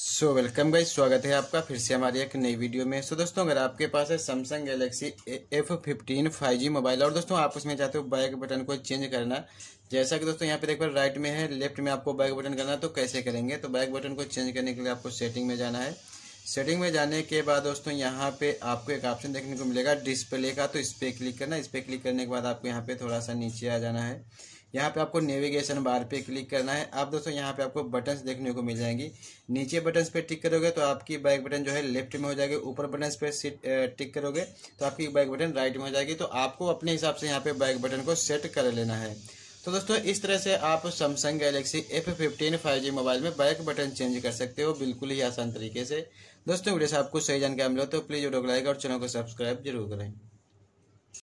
so welcome guys स्वागत है आपका फिर से हमारी एक नई वीडियो में सो so, दोस्तों अगर आपके पास है Samsung Galaxy F fifteen five G mobile और दोस्तों आप उसमें चाहते हो बैक बटन को चेंज करना जैसा कि दोस्तों यहाँ पे देख पर राइट में है लेफ्ट में आपको बैक बटन करना तो कैसे करेंगे तो बैक बटन को चेंज करने के लिए आपको सेटिंग में जाना है सेटिंग में जाने के बाद दोस्तों यहाँ पे आपको एक ऑप्शन देखने को मिलेगा डिस्प्ले का तो इस पर क्लिक करना इस पर क्लिक करने के बाद आपको यहाँ पे थोड़ा सा नीचे आ जाना है यहाँ पे आपको नेविगेशन बार पे क्लिक करना है आप दोस्तों यहाँ पे आपको बटन्स देखने को मिल जाएंगी नीचे बटन्स पे टिक करोगे तो आपकी बैक बटन जो है लेफ्ट में हो जाएगी ऊपर बटन्स पे टिक करोगे तो आपकी बैक बटन राइट में हो जाएगी तो आपको अपने हिसाब से यहाँ पे बैक बटन को सेट कर लेना है तो दोस्तों इस तरह से आप Samsung Galaxy F fifteen five G mobile में बैक बटन चेंज कर सकते हो बिल्कुल ही आसान तरीके से दोस्तों वीडियो से आपको सही जानकारी मिले तो प्लीज़ वीडियो को लाइक और चैनल को सब्सक्राइब जरूर करें